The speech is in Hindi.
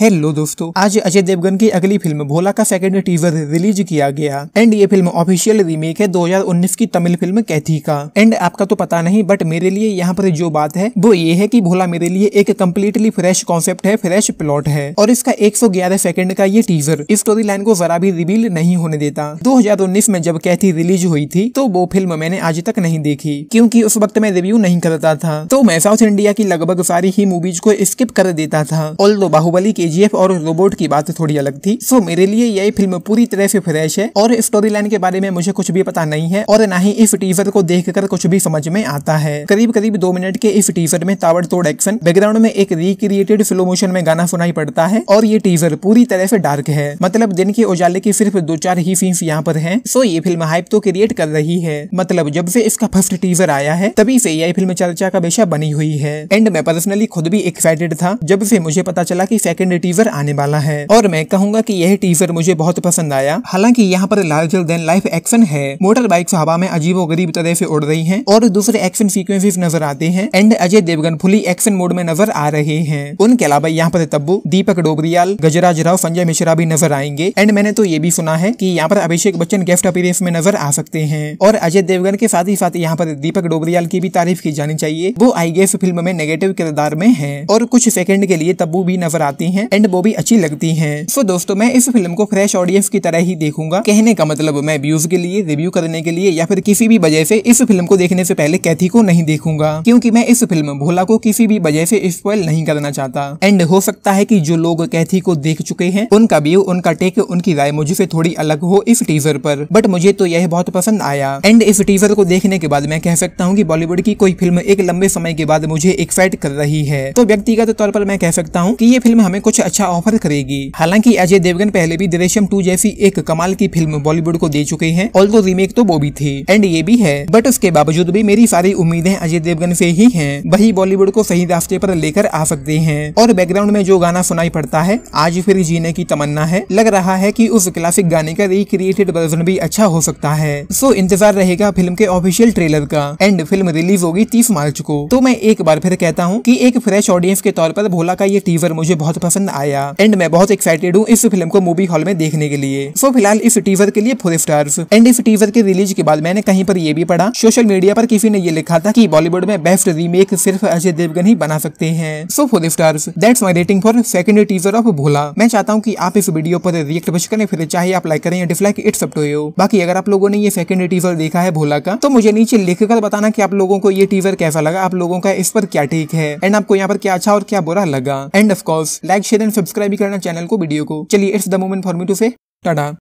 हेलो दोस्तों आज अजय देवगन की अगली फिल्म भोला का सेकंड टीजर रिलीज किया गया एंड ये फिल्म ऑफिशियल रीमेक है 2019 की तमिल फिल्म कैथी का एंड आपका तो पता नहीं बट मेरे लिए यहाँ पर जो बात है वो ये है कि भोला मेरे लिए एक कम्प्लीटली फ्रेश कॉन्सेप्ट है फ्रेश प्लॉट है और इसका एक सेकंड का ये टीजर स्टोरी लाइन को जरा भी रिवील नहीं होने देता दो में जब कैथी रिलीज हुई थी तो वो फिल्म मैंने आज तक नहीं देखी क्यूँकी उस वक्त मैं रिव्यू नहीं करता था तो मैं साउथ इंडिया की लगभग सारी ही मूवीज को स्किप कर देता था ऑल बाहुबली के के और रोबोट की बात थोड़ी अलग थी सो मेरे लिए यही फिल्म पूरी तरह से फ्रेश है और स्टोरी लाइन के बारे में मुझे कुछ भी पता नहीं है और न ही इस टीजर को देख कुछ भी समझ में आता है करीब करीब दो मिनट के इस टीजर में ताबड़तोड़ एक्शन बैकग्राउंड में एक रिक्रिएटेड स्लो मोशन में गाना सुनाई पड़ता है और ये टीजर पूरी तरह से डार्क है मतलब दिन के उजाले की सिर्फ दो चार ही फीस यहाँ पर है सो ये फिल्म हाइप तो क्रिएट कर रही है मतलब जब से इसका फर्स्ट टीजर आया है तभी से यह फिल्म चर्चा का विषय बनी हुई है एंड मैं पर्सनली खुद भी एक्साइटेड था जब से मुझे पता चला की सेकेंड टीजर आने वाला है और मैं कहूंगा की यह टीजर मुझे बहुत पसंद आया हालांकि यहाँ पर लार्जर देन लाइफ एक्शन है मोटर बाइक हवा में अजीबो गरीब तरह से उड़ रही है और दूसरे एक्शन सीक्वेंसेस नजर आते हैं and Ajay Devgn fully action mode में नजर आ रहे हैं उनके अलावा यहाँ पर तब्बू दीपक डोबरियाल गजराज राव संजय मिश्रा भी नजर आएंगे एंड मैंने तो ये भी सुना है की यहाँ पर अभिषेक बच्चन गेस्ट अपीरेंस में नजर आ सकते हैं और अजय देवगन के साथ ही साथ यहाँ पर दीपक डोबरियाल की भी तारीफ की जानी चाहिए वो आई फिल्म में नेगेटिव किरदार में है और कुछ सेकंड के लिए तब्बू भी नजर आती है एंड वो भी अच्छी लगती है सो दोस्तों मैं इस फिल्म को फ्रेश ऑडियंस की तरह ही देखूंगा कहने का मतलब मैं व्यूज के लिए रिव्यू करने के लिए या फिर किसी भी वजह से इस फिल्म को देखने से पहले कैथी को नहीं देखूंगा क्योंकि मैं इस फिल्म भोला को किसी भी वजह से स्पॉइल नहीं करना चाहता एंड हो सकता है की जो लोग कैथी को देख चुके हैं उनका व्यू उनका टेक उनकी राय मुझे थोड़ी अलग हो इस टीजर पर बट मुझे तो यह बहुत पसंद आया एंड इस टीजर को देखने के बाद मैं कह सकता हूँ की बॉलीवुड की कोई फिल्म एक लंबे समय के बाद मुझे एक्साइट कर रही है तो व्यक्तिगत तौर पर मैं कह सकता हूँ की ये फिल्म हमें कुछ कुछ अच्छा ऑफर करेगी हालांकि अजय देवगन पहले भी दृश्यम टू जैसी एक कमाल की फिल्म बॉलीवुड को दे चुके हैं ऑल दो रीमेक तो वो भी थी एंड ये भी है बट उसके बावजूद भी मेरी सारी उम्मीदें अजय देवगन से ही है वही बॉलीवुड को सही रास्ते पर लेकर आ सकते हैं और बैकग्राउंड में जो गाना सुनाई पड़ता है आज फिर जीने की तमन्ना है लग रहा है की उस क्लासिक गाने का रिक्रिएटेड वर्जन भी अच्छा हो सकता है सो इंतजार रहेगा फिल्म के ऑफिशियल ट्रेलर का एंड फिल्म रिलीज होगी तीस मार्च को तो मैं एक बार फिर कहता हूँ की एक फ्रेश ऑडियंस के तौर पर भोला का ये टीजर मुझे बहुत पसंद पसंद आया एंड मैं बहुत एक्साइटेड हूँ इस फिल्म को मूवी हॉल में देखने के लिए सो फिलहाल इस टीजर के लिए फोर स्टार्स एंड इस टीजर के रिलीज के बाद मैंने कहीं पर यह भी पढ़ा सोशल मीडिया पर किसी ने ये लिखा था की बॉलीवुड में बेस्ट रीमेक सिर्फ अजय देवगन ही बना सकते हैं so four stars that's my rating for second teaser of Bholaa मैं चाहता हूँ की आप इस वीडियो पर रिएक्ट बच करें फिर चाहे आप लाइक करें या dislike it's up to you बाकी अगर आप लोगों ने ये सेकंड टीजर देखा है भोला का तो मुझे नीचे लिखकर बताना कि आप लोगों को ये टीजर कैसा लगा आप लोगों का इस पर क्या ठीक है एंड आपको यहाँ पर क्या अच्छा और क्या बुरा लगा and of course like then subscribe भी करना चैनल को वीडियो को चलिए it's the moment for me to say Tata